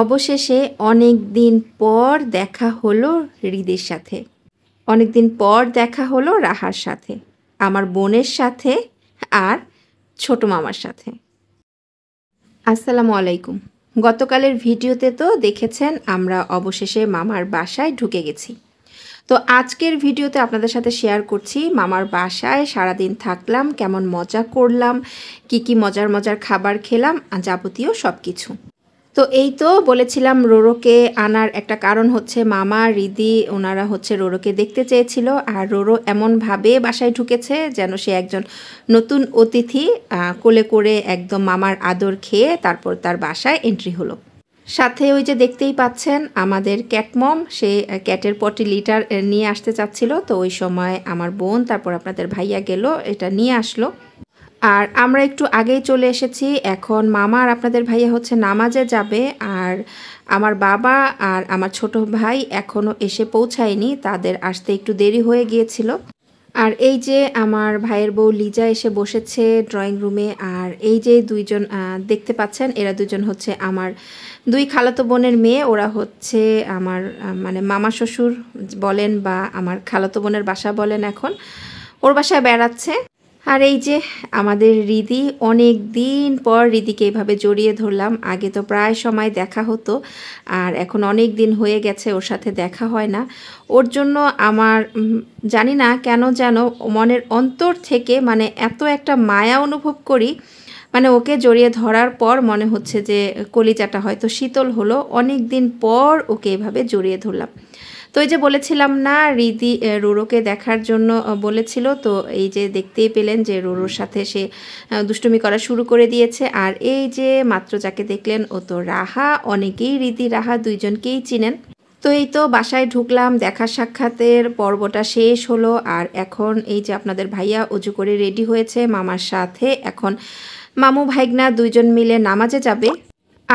অবশেষে অনেক দিন পর দেখা হলো হৃদের সাথে অনেক দিন পর দেখা হলো রাহার সাথে আমার বোনের সাথে আর ছোট মামার সাথে আসসালামু আলাইকুম গতকালের ভিডিওতে তো দেখেছেন আমরা অবশেষে মামার বাসায় ঢুকে গেছি তো আজকের ভিডিওতে আপনাদের সাথে শেয়ার করছি মামার বাসায় সারাদিন থাকলাম কেমন মজা করলাম কি কি মজার মজার খাবার খেলাম যাবতীয় সব কিছু তো এই তো বলেছিলাম রোরোকে আনার একটা কারণ হচ্ছে মামা রিদি ওনারা হচ্ছে রোরোকে দেখতে চেয়েছিল আর রোরো এমনভাবে বাসায় ঢুকেছে যেন সে একজন নতুন অতিথি কোলে করে একদম মামার আদর খেয়ে তারপর তার বাসায় এন্ট্রি হলো সাথে ওই যে দেখতেই পাচ্ছেন আমাদের ক্যাটমম সে ক্যাটের পটি লিটার নিয়ে আসতে চাচ্ছিল তো ওই সময় আমার বোন তারপর আপনাদের ভাইয়া গেল এটা নিয়ে আসলো আর আমরা একটু আগেই চলে এসেছি এখন মামা আর আপনাদের ভাইয়া হচ্ছে নামাজে যাবে আর আমার বাবা আর আমার ছোট ভাই এখনও এসে পৌঁছায়নি তাদের আসতে একটু দেরি হয়ে গিয়েছিল আর এই যে আমার ভাইয়ের বউ লিজা এসে বসেছে ড্রয়িং রুমে আর এই যে দুইজন দেখতে পাচ্ছেন এরা দুজন হচ্ছে আমার দুই খালাতো বোনের মেয়ে ওরা হচ্ছে আমার মানে মামা শ্বশুর বলেন বা আমার খালাতো বোনের বাসা বলেন এখন ওর বাসায় বেড়াচ্ছে আর এই যে আমাদের রিদি অনেক দিন পর রিদিকে এইভাবে জড়িয়ে ধরলাম আগে তো প্রায় সময় দেখা হতো আর এখন অনেক দিন হয়ে গেছে ওর সাথে দেখা হয় না ওর জন্য আমার জানি না কেন যেন মনের অন্তর থেকে মানে এত একটা মায়া অনুভব করি মানে ওকে জড়িয়ে ধরার পর মনে হচ্ছে যে কলিজাটা হয়তো শীতল হলো অনেক দিন পর ওকে এভাবে জড়িয়ে ধরলাম তো এই যে বলেছিলাম না রিদি রুরুকে দেখার জন্য বলেছিল তো এই যে দেখতেই পেলেন যে রুরুর সাথে সে দুষ্টুমি করা শুরু করে দিয়েছে আর এই যে মাত্র যাকে দেখলেন ও তো রাহা অনেকেই রিদি রাহা দুইজনকেই চিনেন তো এই তো বাসায় ঢুকলাম দেখা সাক্ষাতের পর্বটা শেষ হলো আর এখন এই যে আপনাদের ভাইয়া উজু করে রেডি হয়েছে মামার সাথে এখন মামু ভাইগনা দুইজন মিলে নামাজে যাবে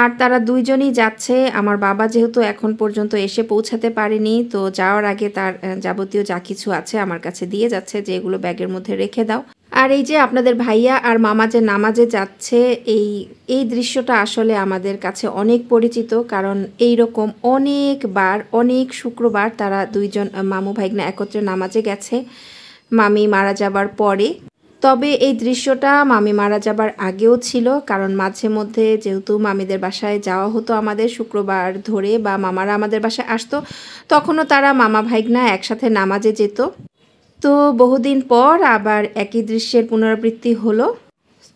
আর তারা দুইজনই যাচ্ছে আমার বাবা যেহেতু এখন পর্যন্ত এসে পৌঁছাতে পারেনি তো যাওয়ার আগে তার যাবতীয় যা কিছু আছে আমার কাছে দিয়ে যাচ্ছে যে এগুলো ব্যাগের মধ্যে রেখে দাও আর এই যে আপনাদের ভাইয়া আর মামা যে নামাজে যাচ্ছে এই এই দৃশ্যটা আসলে আমাদের কাছে অনেক পরিচিত কারণ এই রকম অনেকবার অনেক শুক্রবার তারা দুইজন মামু ভাইগনা একত্রে নামাজে গেছে মামি মারা যাবার পরে তবে এই দৃশ্যটা মামি মারা যাবার আগেও ছিল কারণ মাঝে মধ্যে যেহেতু মামিদের বাসায় যাওয়া হতো আমাদের শুক্রবার ধরে বা মামারা আমাদের বাসায় আসতো তখনও তারা মামা ভাইগনা একসাথে নামাজে যেত তো বহুদিন পর আবার একই দৃশ্যের পুনরাবৃত্তি হলো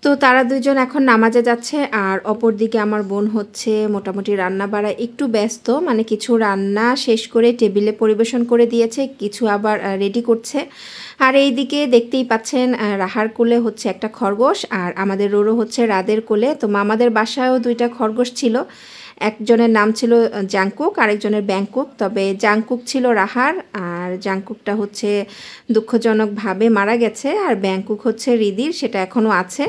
তো তারা দুজন এখন নামাজে যাচ্ছে আর অপর দিকে আমার বোন হচ্ছে মোটামুটি রান্না বাড়া একটু ব্যস্ত মানে কিছু রান্না শেষ করে টেবিলে পরিবেশন করে দিয়েছে কিছু আবার রেডি করছে আর এই দিকে দেখতেই পাচ্ছেন রাহার কোলে হচ্ছে একটা খরগোশ আর আমাদের রোরো হচ্ছে রাদের কোলে তো মামাদের বাসায়ও দুইটা খরগোশ ছিল একজনের নাম ছিল জাংকুক আরেকজনের ব্যাংকুক তবে জাংকুক ছিল রাহার আর জাংকুকটা হচ্ছে দুঃখজনকভাবে মারা গেছে আর ব্যাংকুক হচ্ছে রিদির সেটা এখনও আছে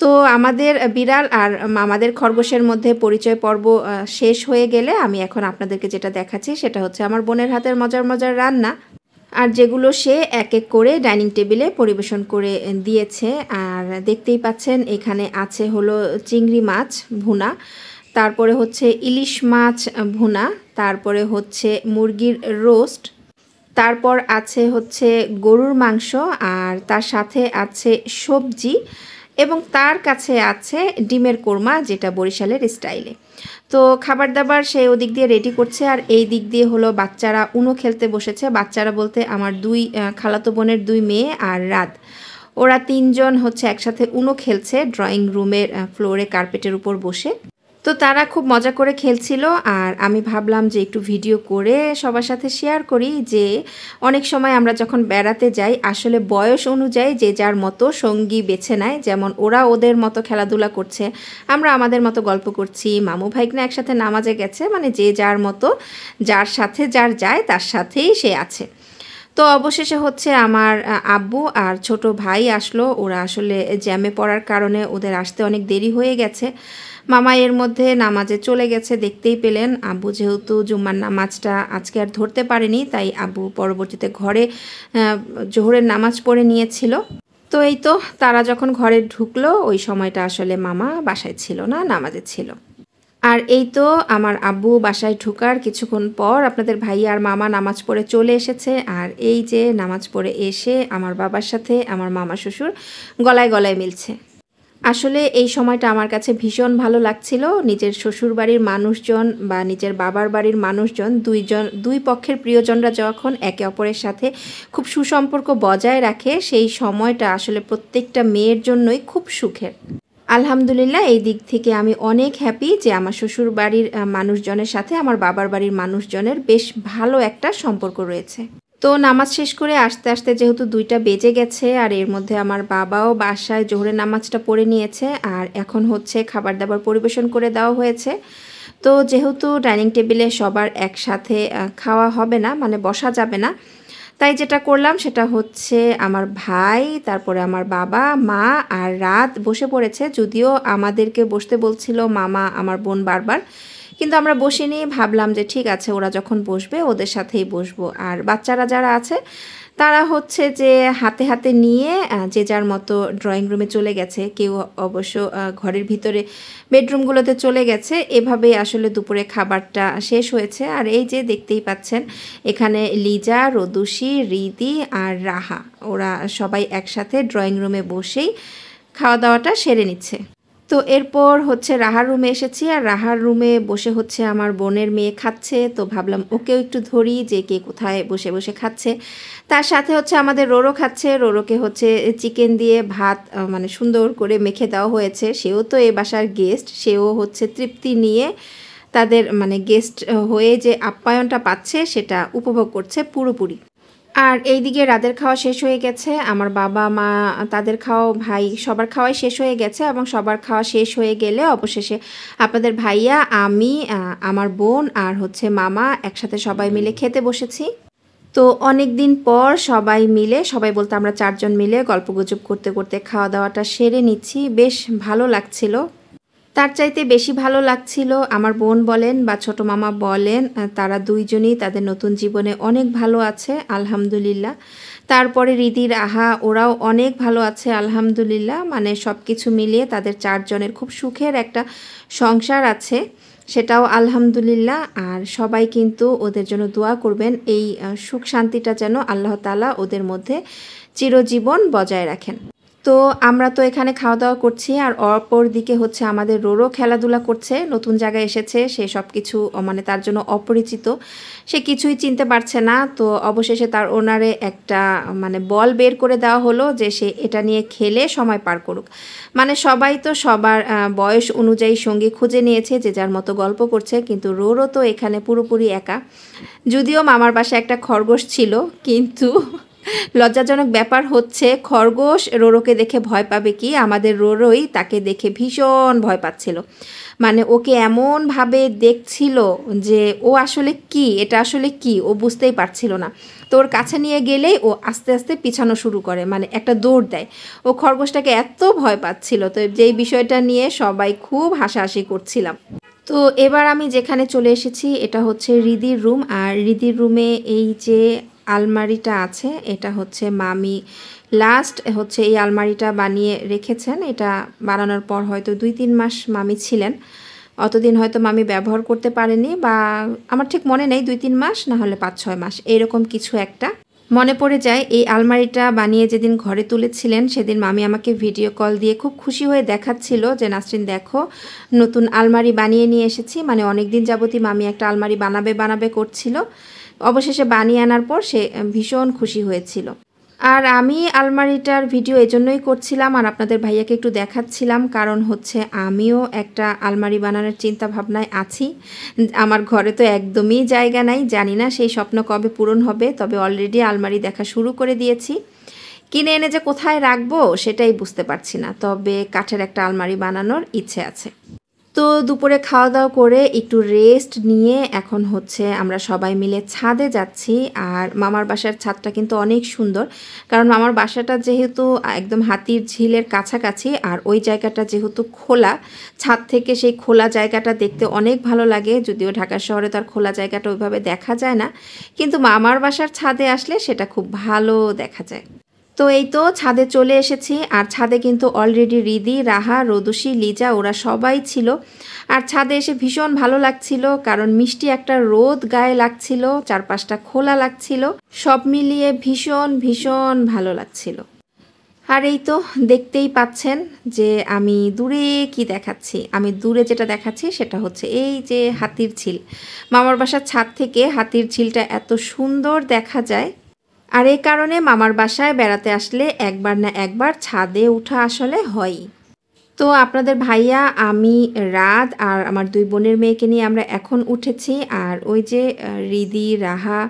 তো আমাদের বিড়াল আর আমাদের খরগোশের মধ্যে পরিচয় পর্ব শেষ হয়ে গেলে আমি এখন আপনাদেরকে যেটা দেখাচ্ছি সেটা হচ্ছে আমার বোনের হাতের মজার মজার রান্না আর যেগুলো সে এক এক করে ডাইনিং টেবিলে পরিবেশন করে দিয়েছে আর দেখতেই পাচ্ছেন এখানে আছে হলো চিংড়ি মাছ ভুনা তারপরে হচ্ছে ইলিশ মাছ ভুনা তারপরে হচ্ছে মুরগির রোস্ট তারপর আছে হচ্ছে গরুর মাংস আর তার সাথে আছে সবজি এবং তার কাছে আছে ডিমের কোরমা যেটা বরিশালের স্টাইলে তো খাবার দাবার সে ওদিক দিয়ে রেডি করছে আর এই দিক দিয়ে হলো বাচ্চারা উনো খেলতে বসেছে বাচ্চারা বলতে আমার দুই খালাতো বোনের দুই মেয়ে আর রাত ওরা তিনজন হচ্ছে একসাথে উনো খেলছে ড্রয়িং রুমের ফ্লোরে কার্পেটের উপর বসে তো তারা খুব মজা করে খেলছিল আর আমি ভাবলাম যে একটু ভিডিও করে সবার সাথে শেয়ার করি যে অনেক সময় আমরা যখন বেড়াতে যাই আসলে বয়স অনুযায়ী যে যার মতো সঙ্গী বেছে নেয় যেমন ওরা ওদের মতো খেলাধুলা করছে আমরা আমাদের মতো গল্প করছি মামু ভাইকনা একসাথে নামাজে গেছে মানে যে যার মতো যার সাথে যার যায় তার সাথেই সে আছে তো অবশেষে হচ্ছে আমার আব্বু আর ছোট ভাই আসলো ওরা আসলে জ্যামে পড়ার কারণে ওদের আসতে অনেক দেরি হয়ে গেছে মামা এর মধ্যে নামাজে চলে গেছে দেখতেই পেলেন আব্বু যেহেতু জুম্মার নামাজটা আজকে আর ধরতে পারেনি তাই আব্বু পরবর্তীতে ঘরে জোহরের নামাজ পড়ে নিয়েছিল তো এই তো তারা যখন ঘরে ঢুকলো ওই সময়টা আসলে মামা বাসায় ছিল না নামাজে ছিল আর এই তো আমার আব্বু বাসায় ঢুকার কিছুক্ষণ পর আপনাদের ভাই আর মামা নামাজ পড়ে চলে এসেছে আর এই যে নামাজ পড়ে এসে আমার বাবার সাথে আমার মামা শ্বশুর গলায় গলায় মিলছে আসলে এই সময়টা আমার কাছে ভীষণ ভালো লাগছিল নিজের শ্বশুর বাড়ির মানুষজন বা নিজের বাবার বাড়ির মানুষজন দুইজন দুই পক্ষের প্রিয়জনরা যখন একে অপরের সাথে খুব সুসম্পর্ক বজায় রাখে সেই সময়টা আসলে প্রত্যেকটা মেয়ের জন্যই খুব সুখের আলহামদুলিল্লাহ এই দিক থেকে আমি অনেক হ্যাপি যে আমার শ্বশুর বাড়ির মানুষজনের সাথে আমার বাবার বাড়ির মানুষজনের বেশ ভালো একটা সম্পর্ক রয়েছে তো নামাজ শেষ করে আস্তে আস্তে যেহেতু দুইটা বেজে গেছে আর এর মধ্যে আমার বাবাও বাসায় জোহরের নামাজটা পড়ে নিয়েছে আর এখন হচ্ছে খাবার দাবার পরিবেশন করে দেওয়া হয়েছে তো যেহেতু ডাইনিং টেবিলে সবার একসাথে খাওয়া হবে না মানে বসা যাবে না তাই যেটা করলাম সেটা হচ্ছে আমার ভাই তারপরে আমার বাবা মা আর রাত বসে পড়েছে যদিও আমাদেরকে বসতে বলছিল মামা আমার বোন বারবার কিন্তু আমরা বসে নিয়ে ভাবলাম যে ঠিক আছে ওরা যখন বসবে ওদের সাথেই বসবো আর বাচ্চারা যারা আছে তারা হচ্ছে যে হাতে হাতে নিয়ে যে যার মতো ড্রয়িং রুমে চলে গেছে কেউ অবশ্য ঘরের ভিতরে বেডরুমগুলোতে চলে গেছে এভাবে আসলে দুপুরে খাবারটা শেষ হয়েছে আর এই যে দেখতেই পাচ্ছেন এখানে লিজা রদুষি রিদি আর রাহা ওরা সবাই একসাথে ড্রয়িং রুমে বসেই খাওয়া দাওয়াটা সেরে নিচ্ছে তো এরপর হচ্ছে রাহার রুমে এসেছি আর রাহার রুমে বসে হচ্ছে আমার বোনের মেয়ে খাচ্ছে তো ভাবলাম ওকেও একটু ধরি যে কে কোথায় বসে বসে খাচ্ছে তার সাথে হচ্ছে আমাদের রোরো খাচ্ছে রোরোকে হচ্ছে চিকেন দিয়ে ভাত মানে সুন্দর করে মেখে দেওয়া হয়েছে সেও তো এ বাসার গেস্ট সেও হচ্ছে তৃপ্তি নিয়ে তাদের মানে গেস্ট হয়ে যে আপ্যায়নটা পাচ্ছে সেটা উপভোগ করছে পুরোপুরি আর এইদিকে রাদের খাওয়া শেষ হয়ে গেছে আমার বাবা মা তাদের খাওয়া ভাই সবার খাওয়াই শেষ হয়ে গেছে এবং সবার খাওয়া শেষ হয়ে গেলে অবশেষে আপনাদের ভাইয়া আমি আমার বোন আর হচ্ছে মামা একসাথে সবাই মিলে খেতে বসেছি তো অনেক দিন পর সবাই মিলে সবাই বলতে আমরা চারজন মিলে গল্পগুজব করতে করতে খাওয়া দাওয়াটা সেরে নিচ্ছি বেশ ভালো লাগছিল তার চাইতে বেশি ভালো লাগছিল আমার বোন বলেন বা ছোট মামা বলেন তারা দুইজনই তাদের নতুন জীবনে অনেক ভালো আছে আলহামদুলিল্লাহ তারপরে রিদির আহা ওরাও অনেক ভালো আছে আলহামদুলিল্লাহ মানে সব কিছু মিলিয়ে তাদের চারজনের খুব সুখের একটা সংসার আছে সেটাও আলহামদুলিল্লাহ আর সবাই কিন্তু ওদের জন্য দোয়া করবেন এই সুখ শান্তিটা যেন আল্লাহ ওদের মধ্যে চিরজীবন বজায় রাখেন তো আমরা তো এখানে খাওয়া দাওয়া করছি আর অপর দিকে হচ্ছে আমাদের রোরো খেলাধুলা করছে নতুন জায়গায় এসেছে সে সব কিছু মানে তার জন্য অপরিচিত সে কিছুই চিনতে পারছে না তো অবশেষে তার ওনারে একটা মানে বল বের করে দেওয়া হলো যে সে এটা নিয়ে খেলে সময় পার করুক মানে সবাই তো সবার বয়স অনুযায়ী সঙ্গী খুঁজে নিয়েছে যে যার মতো গল্প করছে কিন্তু রোরও তো এখানে পুরোপুরি একা যদিও মামার পাশে একটা খরগোশ ছিল কিন্তু লজ্জাজনক ব্যাপার হচ্ছে খরগোশ রোরোকে দেখে ভয় পাবে কি আমাদের রোরোই তাকে দেখে ভীষণ ভয় পাচ্ছিল মানে ওকে এমনভাবে দেখছিল যে ও আসলে কি এটা আসলে কি ও বুঝতেই পারছিল না তোর কাছে নিয়ে গেলেই ও আস্তে আস্তে পিছানো শুরু করে মানে একটা দৌড় দেয় ও খরগোশটাকে এত ভয় পাচ্ছিল তো যেই বিষয়টা নিয়ে সবাই খুব হাসাহাসি করছিলাম তো এবার আমি যেখানে চলে এসেছি এটা হচ্ছে রিদির রুম আর রিদির রুমে এই যে আলমারিটা আছে এটা হচ্ছে মামি লাস্ট হচ্ছে এই আলমারিটা বানিয়ে রেখেছেন এটা বানানোর পর হয়তো দুই তিন মাস মামি ছিলেন অতদিন হয়তো মামি ব্যবহার করতে পারেনি বা আমার ঠিক মনে নেই দুই তিন মাস না হলে পাঁচ ছয় মাস এরকম কিছু একটা মনে পড়ে যায় এই আলমারিটা বানিয়ে যেদিন ঘরে তুলেছিলেন সেদিন মামি আমাকে ভিডিও কল দিয়ে খুব খুশি হয়ে দেখাচ্ছিল যে নাসরিন দেখো নতুন আলমারি বানিয়ে নিয়ে এসেছি মানে অনেক দিন যাবতই মামি একটা আলমারি বানাবে বানাবে করছিল অবশেষে বানিয়ে আনার পর সে ভীষণ খুশি হয়েছিল আর আমি আলমারিটার ভিডিও এজন্যই করছিলাম আর আপনাদের ভাইয়াকে একটু দেখাচ্ছিলাম কারণ হচ্ছে আমিও একটা আলমারি বানানোর চিন্তা ভাবনায় আছি আমার ঘরে তো একদমই জায়গা নাই জানি না সেই স্বপ্ন কবে পূরণ হবে তবে অলরেডি আলমারি দেখা শুরু করে দিয়েছি কিনে এনে যে কোথায় রাখবো সেটাই বুঝতে পারছি না তবে কাঠের একটা আলমারি বানানোর ইচ্ছে আছে তো দুপুরে খাওয়া দাওয়া করে একটু রেস্ট নিয়ে এখন হচ্ছে আমরা সবাই মিলে ছাদে যাচ্ছি আর মামার বাসার ছাদটা কিন্তু অনেক সুন্দর কারণ মামার বাসাটা যেহেতু একদম হাতির ঝিলের কাছাকাছি আর ওই জায়গাটা যেহেতু খোলা ছাদ থেকে সেই খোলা জায়গাটা দেখতে অনেক ভালো লাগে যদিও ঢাকা শহরে তার খোলা জায়গাটা ওইভাবে দেখা যায় না কিন্তু মামার বাসার ছাদে আসলে সেটা খুব ভালো দেখা যায় তো এই তো ছাদে চলে এসেছি আর ছাদে কিন্তু অলরেডি রিদি রাহা রদুষী লিজা ওরা সবাই ছিল আর ছাদে এসে ভীষণ ভালো লাগছিল কারণ মিষ্টি একটা রোদ গায়ে লাগছিল চারপাশটা খোলা লাগছিল সব মিলিয়ে ভীষণ ভীষণ ভালো লাগছিল আর এই তো দেখতেই পাচ্ছেন যে আমি দূরে কি দেখাচ্ছি আমি দূরে যেটা দেখাচ্ছি সেটা হচ্ছে এই যে হাতির ঝিল মামার বাসার ছাদ থেকে হাতির ঝিলটা এত সুন্দর দেখা যায় আর এই কারণে মামার বাসায় বেড়াতে আসলে একবার না একবার ছাদে উঠা আসলে হয় তো আপনাদের ভাইয়া আমি রাত আর আমার দুই বোনের মেয়েকে নিয়ে আমরা এখন উঠেছি আর ওই যে রিদি রাহা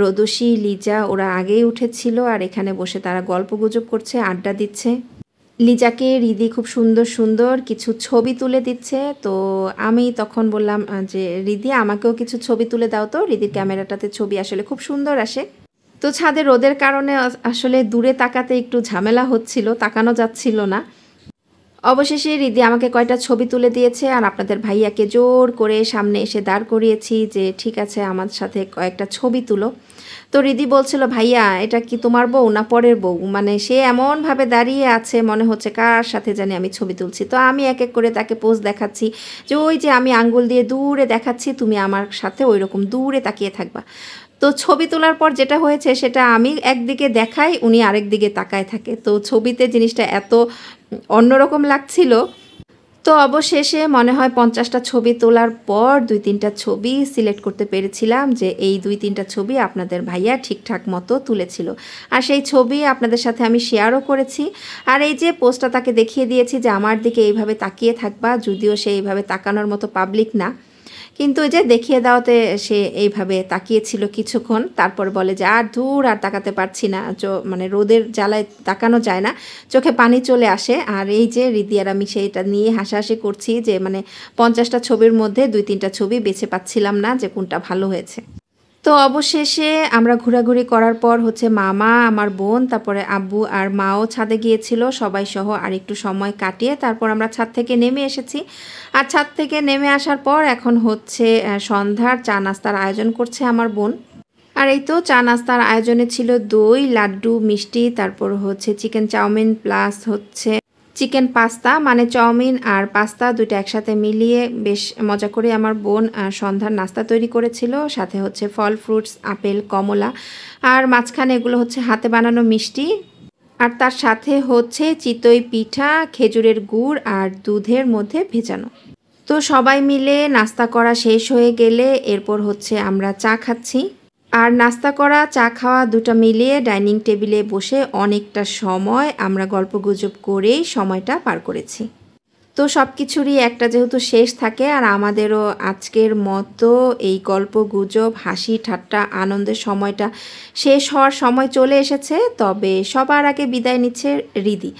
রদসী লিজা ওরা আগেই উঠেছিল আর এখানে বসে তারা গল্প গুজব করছে আড্ডা দিচ্ছে লিজাকে রিদি খুব সুন্দর সুন্দর কিছু ছবি তুলে দিচ্ছে তো আমি তখন বললাম যে রিদি আমাকেও কিছু ছবি তুলে দাও তো রিদির ক্যামেরাটাতে ছবি আসলে খুব সুন্দর আসে তো ছাদে রোদের কারণে আসলে দূরে তাকাতে একটু ঝামেলা হচ্ছিল তাকানো যাচ্ছিল না অবশেষে রিদি আমাকে কয়টা ছবি তুলে দিয়েছে আর আপনাদের ভাইয়াকে জোর করে সামনে এসে দাঁড় করিয়েছি যে ঠিক আছে আমার সাথে কয়েকটা ছবি তুলো তো রিদি বলছিল ভাইয়া এটা কি তোমার বউ না পরের বউ মানে সে এমনভাবে দাঁড়িয়ে আছে মনে হচ্ছে কার সাথে জানি আমি ছবি তুলছি তো আমি এক এক করে তাকে পোজ দেখাচ্ছি যে ওই যে আমি আঙ্গুল দিয়ে দূরে দেখাচ্ছি তুমি আমার সাথে ওই রকম দূরে তাকিয়ে থাকবা তো ছবি তোলার পর যেটা হয়েছে সেটা আমি একদিকে দেখাই উনি আরেক দিকে তাকায় থাকে তো ছবিতে জিনিসটা এত অন্যরকম লাগছিল তো অবশেষে মনে হয় পঞ্চাশটা ছবি তোলার পর দুই তিনটা ছবি সিলেক্ট করতে পেরেছিলাম যে এই দুই তিনটা ছবি আপনাদের ভাইয়া ঠিকঠাক মতো তুলেছিল আর সেই ছবি আপনাদের সাথে আমি শেয়ারও করেছি আর এই যে পোস্টটা তাকে দেখিয়ে দিয়েছি যে আমার দিকে এইভাবে তাকিয়ে থাকবা যদিও সে এইভাবে তাকানোর মতো পাবলিক না কিন্তু ওই যে দেখিয়ে দেওয়াতে সে এইভাবে তাকিয়েছিল কিছুক্ষণ তারপর বলে যে আর দূর আর তাকাতে পারছি না মানে রোদের জ্বালায় তাকানো যায় না চোখে পানি চলে আসে আর এই যে রিদি আর আমি সেইটা নিয়ে হাসাহাসি করছি যে মানে পঞ্চাশটা ছবির মধ্যে দুই তিনটা ছবি বেছে পাচ্ছিলাম না যে কোনটা ভালো হয়েছে তো অবশেষে আমরা ঘোরাঘুরি করার পর হচ্ছে মামা আমার বোন তারপরে আব্বু আর মাও ছাদে গিয়েছিল সবাই সহ আর একটু সময় কাটিয়ে তারপর আমরা ছাদ থেকে নেমে এসেছি আর ছাদ থেকে নেমে আসার পর এখন হচ্ছে সন্ধ্যার চা নাস্তার আয়োজন করছে আমার বোন আর এই তো চা নাস্তার আয়োজনে ছিল দই লাড্ডু মিষ্টি তারপর হচ্ছে চিকেন চাউমিন প্লাস হচ্ছে চিকেন পাস্তা মানে চাউমিন আর পাস্তা দুটো একসাথে মিলিয়ে বেশ মজা করে আমার বোন সন্ধ্যার নাস্তা তৈরি করেছিল সাথে হচ্ছে ফল ফ্রুটস আপেল কমলা আর মাঝখানে এগুলো হচ্ছে হাতে বানানো মিষ্টি আর তার সাথে হচ্ছে চিতই পিঠা খেজুরের গুড় আর দুধের মধ্যে ভেজানো তো সবাই মিলে নাস্তা করা শেষ হয়ে গেলে এরপর হচ্ছে আমরা চা খাচ্ছি আর নাস্তা করা চা খাওয়া দুটা মিলিয়ে ডাইনিং টেবিলে বসে অনেকটা সময় আমরা গল্প গুজব করেই সময়টা পার করেছি তো সব কিছুরই একটা যেহেতু শেষ থাকে আর আমাদেরও আজকের মতো এই গল্প গুজব হাসি ঠাট্টা আনন্দের সময়টা শেষ হওয়ার সময় চলে এসেছে তবে সবার আগে বিদায় নিচ্ছে রিদি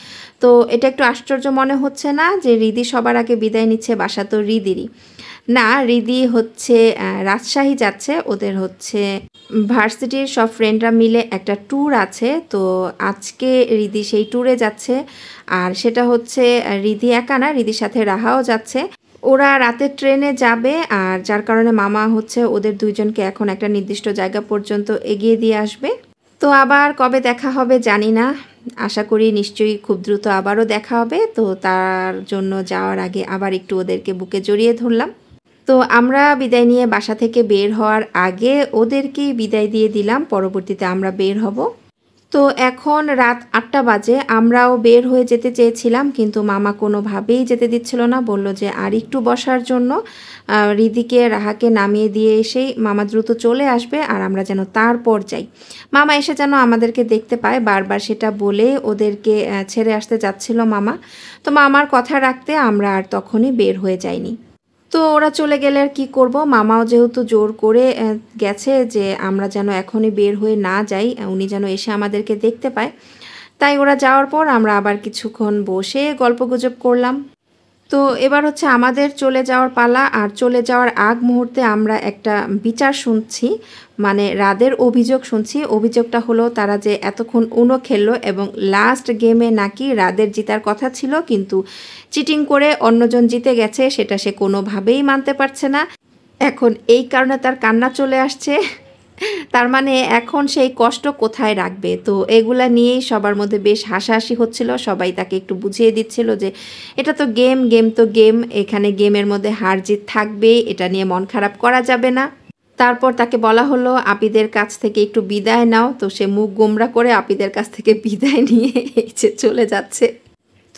তো এটা একটু আশ্চর্য মনে হচ্ছে না যে রিদি সবার আগে বিদায় নিচ্ছে বাসা তো রিদিরই না রিদি হচ্ছে রাজশাহী যাচ্ছে ওদের হচ্ছে ভার্সিটির সব ফ্রেন্ডরা মিলে একটা ট্যুর আছে তো আজকে রিদি সেই ট্যুরে যাচ্ছে আর সেটা হচ্ছে রিদি একা না রিদির সাথে রাহাও যাচ্ছে ওরা রাতে ট্রেনে যাবে আর যার কারণে মামা হচ্ছে ওদের দুইজনকে এখন একটা নির্দিষ্ট জায়গা পর্যন্ত এগিয়ে দিয়ে আসবে তো আবার কবে দেখা হবে জানি না আশা করি নিশ্চয়ই খুব দ্রুত আবারও দেখা হবে তো তার জন্য যাওয়ার আগে আবার একটু ওদেরকে বুকে জড়িয়ে ধরলাম তো আমরা বিদায় নিয়ে বাসা থেকে বের হওয়ার আগে ওদেরকেই বিদায় দিয়ে দিলাম পরবর্তীতে আমরা বের হব তো এখন রাত আটটা বাজে আমরাও বের হয়ে যেতে চেয়েছিলাম কিন্তু মামা কোনোভাবেই যেতে দিচ্ছিল না বলল যে আর একটু বসার জন্য রিদিকে রাহাকে নামিয়ে দিয়ে এসেই মামা দ্রুত চলে আসবে আর আমরা যেন তারপর যাই মামা এসে যেন আমাদেরকে দেখতে পায় বারবার সেটা বলে ওদেরকে ছেড়ে আসতে যাচ্ছিল মামা তো মামার কথা রাখতে আমরা আর তখনই বের হয়ে যাইনি তো ওরা চলে গেলে আর কী করবো মামাও যেহেতু জোর করে গেছে যে আমরা যেন এখনই বের হয়ে না যাই উনি যেন এসে আমাদেরকে দেখতে পায় তাই ওরা যাওয়ার পর আমরা আবার কিছুক্ষণ বসে গল্পগুজব করলাম তো এবার হচ্ছে আমাদের চলে যাওয়ার পালা আর চলে যাওয়ার আগ মুহূর্তে আমরা একটা বিচার শুনছি মানে রাদের অভিযোগ শুনছি অভিযোগটা হলো তারা যে এতক্ষণ উনো খেললো এবং লাস্ট গেমে নাকি রাদের জিতার কথা ছিল কিন্তু চিটিং করে অন্যজন জিতে গেছে সেটা সে কোনোভাবেই মানতে পারছে না এখন এই কারণে তার কান্না চলে আসছে তার মানে এখন সেই কষ্ট কোথায় রাখবে তো এগুলা নিয়েই সবার মধ্যে বেশ হাসাহাসি হচ্ছিল সবাই তাকে একটু বুঝিয়ে দিচ্ছিল যে এটা তো গেম গেম তো গেম এখানে গেমের মধ্যে হার জিত থাকবে এটা নিয়ে মন খারাপ করা যাবে না তারপর তাকে বলা হলো আপিদের কাছ থেকে একটু বিদায় নাও তো সে মুখ গোমরা করে আপিদের কাছ থেকে বিদায় নিয়ে চলে যাচ্ছে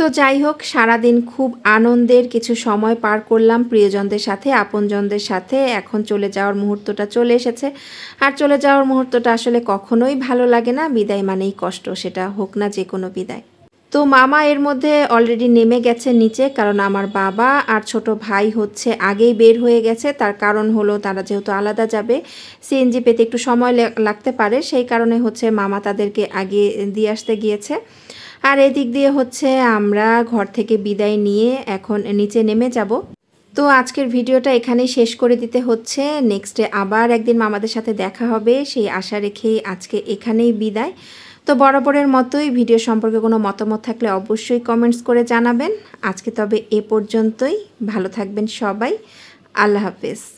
তো যাই হোক সারাদিন খুব আনন্দের কিছু সময় পার করলাম প্রিয়জনদের সাথে আপনজনদের সাথে এখন চলে যাওয়ার মুহূর্তটা চলে এসেছে আর চলে যাওয়ার মুহূর্তটা আসলে কখনোই ভালো লাগে না বিদায় মানেই কষ্ট সেটা হোক না যে কোনো বিদায় তো মামা এর মধ্যে অলরেডি নেমে গেছে নিচে কারণ আমার বাবা আর ছোট ভাই হচ্ছে আগেই বের হয়ে গেছে তার কারণ হলো তারা যেহেতু আলাদা যাবে সিএনজি পেতে একটু সময় লাগতে পারে সেই কারণে হচ্ছে মামা তাদেরকে আগে দিয়ে আসতে গিয়েছে আর এদিক দিয়ে হচ্ছে আমরা ঘর থেকে বিদায় নিয়ে এখন নিচে নেমে যাব তো আজকের ভিডিওটা এখানেই শেষ করে দিতে হচ্ছে নেক্সটে আবার একদিন মামাদের সাথে দেখা হবে সেই আশা রেখেই আজকে এখানেই বিদায় তো বরাবরের মতোই ভিডিও সম্পর্কে কোনো মতামত থাকলে অবশ্যই কমেন্টস করে জানাবেন আজকে তবে এ পর্যন্তই ভালো থাকবেন সবাই আল্লাহ হাফেজ